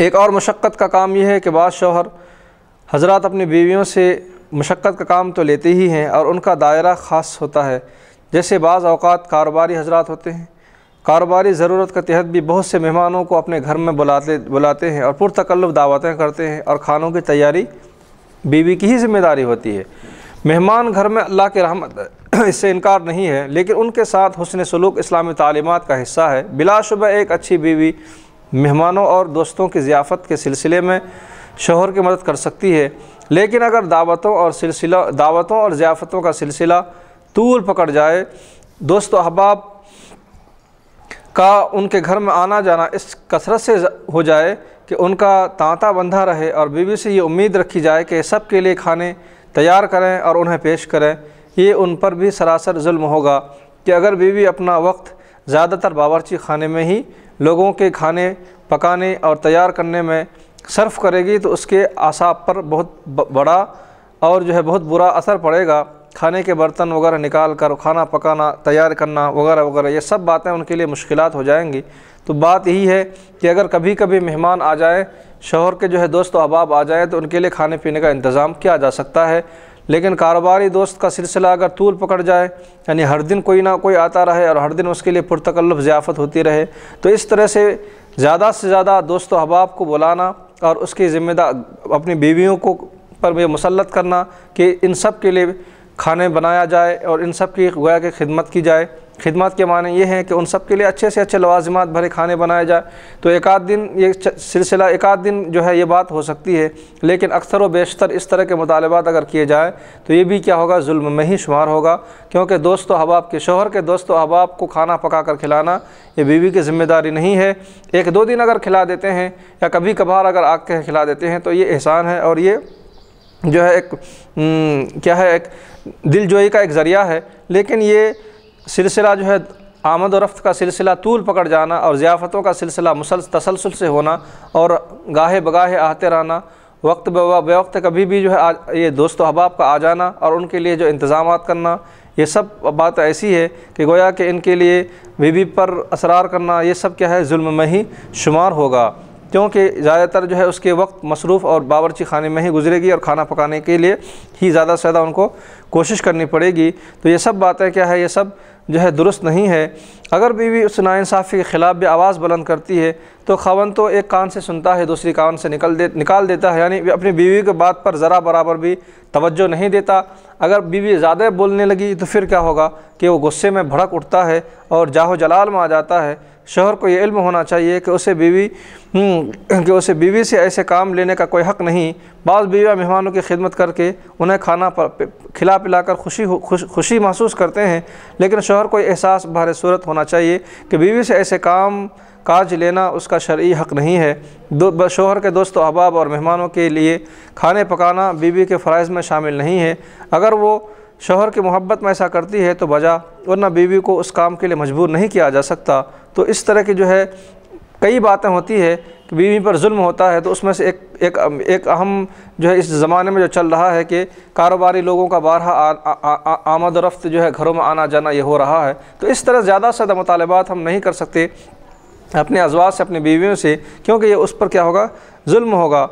एक और मशक्क़त का काम यह है कि बाद शोहर हजरत अपनी बीवियों से मशक्क़त का काम तो लेते ही हैं और उनका दायरा ख़ास होता है जैसे बाज़ अवकात कारोबारी हजरात होते हैं कारोबारी ज़रूरत के तहत भी बहुत से मेहमानों को अपने घर में बुलाते बुलाते हैं और पुरतकल्लु दावतें करते हैं और खानों की तैयारी बीवी की ही जिम्मेदारी होती है मेहमान घर में अल्लाह के रहमत इससे इनकार नहीं है लेकिन उनके साथ हुसन सलूक इस्लामी तालीमत का हिस्सा है बिलाशुबह एक अच्छी बीवी मेहमानों और दोस्तों की ज़ियाफ़त के सिलसिले में शोहर की मदद कर सकती है लेकिन अगर दावतों और सिलसिला दावतों और ज़ियाफ़तों का सिलसिला तूल पकड़ जाए दोस्त अहबाब का उनके घर में आना जाना इस कसरत से हो जाए कि उनका तांता बंधा रहे और बीवी से ये उम्मीद रखी जाए कि सब के लिए खाने तैयार करें और उन्हें पेश करें ये उन पर भी सरासर जुल्म होगा कि अगर बीवी अपना वक्त ज़्यादातर बावर्ची खाने में ही लोगों के खाने पकाने और तैयार करने में सर्फ करेगी तो उसके आसाब पर बहुत बड़ा और जो है बहुत बुरा असर पड़ेगा खाने के बर्तन वगैरह निकाल कर खाना पकाना तैयार करना वगैरह वगैरह ये सब बातें उनके लिए मुश्किल हो जाएंगी तो बात यही है कि अगर कभी कभी मेहमान आ जाए शोहर के जो है दोस्त अहबाब आ जाएँ तो उनके लिए खाने पीने का इंतज़ाम किया जा सकता है लेकिन कारोबारी दोस्त का सिलसिला अगर तूल पकड़ जाए यानी हर दिन कोई ना कोई आता रहे और हर दिन उसके लिए पुरतकल्लफ ज़ियाफ़त होती रहे तो इस तरह से ज़्यादा से ज़्यादा दोस्त अहबाब को बुलाना और उसकी ज़िम्मेदार अपनी बीवियों को पर भी मुसलत करना कि इन सब के लिए खाने बनाया जाए और इन सब की गोया की खिदमत की जाए खिदमत के माने ये हैं कि उन सब के लिए अच्छे से अच्छे लवाजमात भरे खाने बनाए जाए तो एक आध दिन ये सिलसिला एक आध दिन जो है ये बात हो सकती है लेकिन अक्सर व बेशतर इस तरह के मुतालबात अगर किए जाएँ तो ये भी क्या होगा जुल्म में ही शुमार होगा क्योंकि दोस्त अहबाब के शोहर के दोस्त अहबाब को खाना पका कर खिलाना ये बीवी की ज़िम्मेदारी नहीं है एक दो दिन अगर खिला देते हैं या कभी कभार अगर आग के खिला देते हैं तो ये एहसान है और ये जो है एक हम्म, क्या है एक दिलजोई का एक ज़रिया है लेकिन ये सिलसिला जो है आमद और रफ्त का सिलसिला तूल पकड़ जाना और ज़ियाफ़तों का सिलसिला मुसल तसलसल से होना और गाहे बगाहे आते रहना वक्त बेवक्त कभी भी जो है ये दोस्त अहबाब का आ जाना और उनके लिए जो इंतज़ाम करना ये सब बात ऐसी है कि गोया कि इनके लिए बीबी पर असरार करना ये सब क्या है जुल्म में ही शुमार होगा क्योंकि ज़्यादातर जो है उसके वक्त मसरूफ़ और बावरची खाने में ही गुजरेगी और खाना पकाने के लिए ही ज़्यादा से ज़्यादा उनको कोशिश करनी पड़ेगी तो ये सब बातें क्या है ये सब जो है दुरुस्त नहीं है अगर बीवी उस नाानसाफ़ी के ख़िलाफ़ भी आवाज़ बुलंद करती है तो खावन तो एक कान से सुनता है दूसरी कान से निकल दे निकाल देता है यानी अपनी बीवी के बात पर ज़रा बराबर भी तवज्जो नहीं देता अगर बीवी ज़्यादा बोलने लगी तो फिर क्या होगा कि वो गुस्से में भड़क उठता है और जाहो जलाल में आ जाता है शोहर को ये इल्म होना चाहिए कि उसे बीवी हम्म, कि उसे बीवी से ऐसे काम लेने का कोई हक़ नहीं बाज़ बीवा मेहमानों की खिदमत करके उन्हें खाना पर, खिला पिला कर खुशी खुश, खुशी महसूस करते हैं लेकिन शोहर को एहसास बहर सूरत होना चाहिए कि बीवी से ऐसे काम काज लेना उसका शर्य हक़ नहीं है दो शोहर के दोस्त अहबाब और मेहमानों के लिए खाने पकाना बीवी के फ़रज़ में शामिल नहीं है अगर वो शोहर की मोहब्बत में ऐसा करती है तो बजा वरना बीवी को उस काम के लिए मजबूर नहीं किया जा सकता तो इस तरह की जो है कई बातें होती है कि बीवी पर जुल्म होता है तो उसमें से एक एक एक अहम जो है इस ज़माने में जो चल रहा है कि कारोबारी लोगों का बारह आमद रफ्त जो है घरों में आना जाना ये हो रहा है तो इस तरह ज़्यादा से ज़्यादा मुतालबात हम नहीं कर सकते अपने अजवाज से अपनी बीवियों से क्योंकि ये उस पर क्या होगा जुल्म होगा